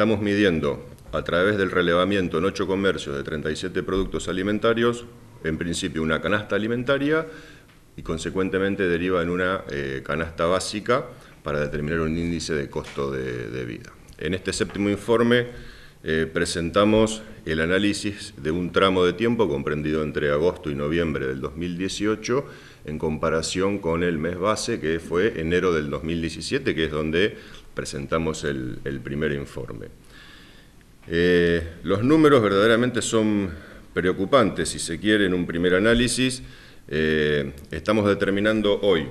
estamos midiendo a través del relevamiento en ocho comercios de 37 productos alimentarios, en principio una canasta alimentaria y consecuentemente deriva en una eh, canasta básica para determinar un índice de costo de, vida. En este séptimo informe eh, presentamos el análisis de un tramo de tiempo comprendido entre agosto y noviembre del 2018 en comparación con el mes base que fue enero del 2017, que es donde presentamos el, primer informe. Eh, los números verdaderamente son preocupantes, si se quiere, en un primer análisis. Eh, estamos determinando hoy,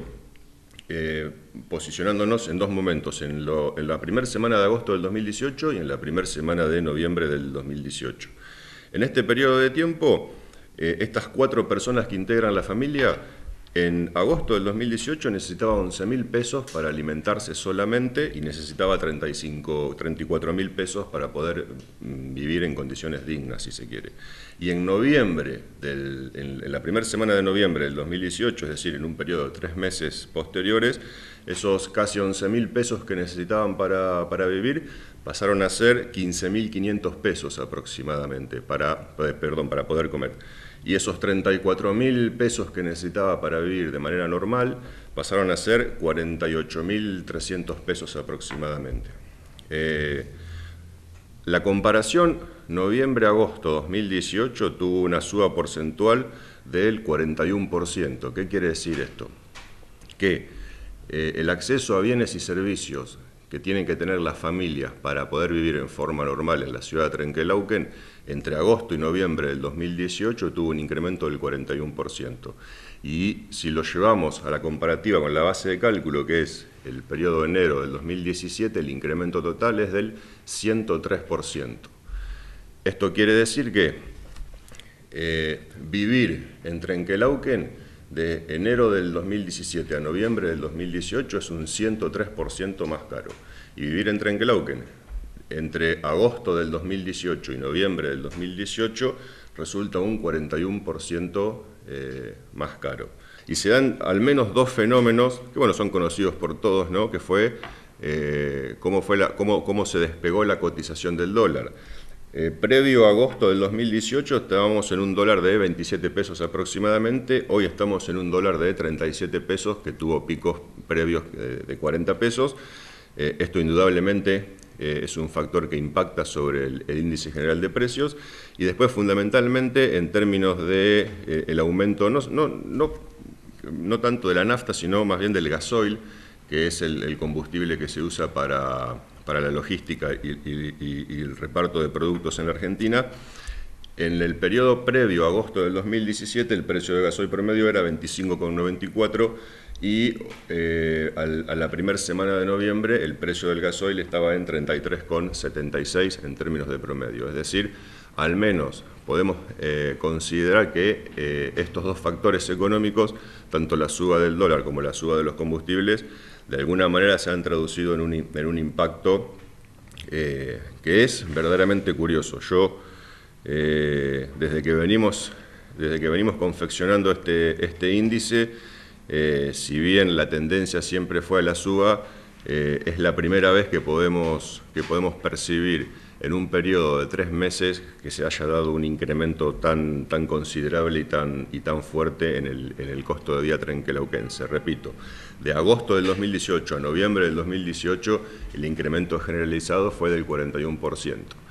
eh, posicionándonos en dos momentos, en, en la primera semana de agosto del 2018 y en la primera semana de noviembre del 2018. En este periodo de tiempo, estas cuatro personas que integran la familia en agosto del 2018 necesitaba 11.000 pesos para alimentarse solamente y necesitaba 35, 34 pesos para poder mm, vivir en condiciones dignas, si se quiere. Y en noviembre, en, la primera semana de noviembre del 2018, es decir, en un periodo de tres meses posteriores, esos casi 11.000 pesos que necesitaban para, para vivir pasaron a ser 15.500 pesos aproximadamente para, eh, perdón, para poder comer y esos 34 mil pesos que necesitaba para vivir de manera normal pasaron a ser 48 mil 300 pesos aproximadamente. Eh, la comparación noviembre-agosto 2018 tuvo una suba porcentual del 41%. ¿Qué quiere decir esto? Que eh, el acceso a bienes y servicios que tienen que tener las familias para poder vivir en forma normal en la ciudad de Trenquelauquen, entre agosto y noviembre del 2018 tuvo un incremento del 41%. Y si lo llevamos a la comparativa con la base de cálculo, que es el periodo de enero del 2017, el incremento total es del 103%. Esto quiere decir que eh, vivir en Trenkelauken de enero del 2017 a noviembre del 2018 es un 103% más caro. Y vivir en Trenkelauken entre agosto del 2018 y noviembre del 2018 resulta un 41% eh, más caro. Y se dan al menos dos fenómenos que bueno, son conocidos por todos, ¿no? que fue, eh, cómo, fue la, cómo, cómo se despegó la cotización del dólar. Eh, previo a agosto del 2018 estábamos en un dólar de 27 pesos aproximadamente, hoy estamos en un dólar de 37 pesos que tuvo picos previos eh, de 40 pesos. Eh, esto indudablemente es un factor que impacta sobre el, índice general de precios y después fundamentalmente en términos de el aumento, no, no, no, no, tanto de la nafta, sino más bien del gasoil, que es el combustible que se usa para para la logística y, el reparto de productos en la Argentina, en el periodo previo a agosto del 2017 el precio de gasoil promedio era 25,94 y eh, a la primera semana de noviembre el precio del gasoil estaba en 33,76 en términos de promedio, es decir, al menos podemos eh, considerar que eh, estos dos factores económicos, tanto la suba del dólar como la suba de los combustibles, de alguna manera se han traducido en un, impacto eh, que es verdaderamente curioso. Yo, desde, que venimos, desde que venimos confeccionando este, este índice, si bien la tendencia siempre fue a la suba, eh, es la primera vez que podemos, que podemos percibir en un periodo de tres meses que se haya dado un incremento tan, tan considerable y tan, y tan fuerte en el, en el costo de vía Repito, de agosto del 2018 a noviembre del 2018 el incremento generalizado fue del 41%.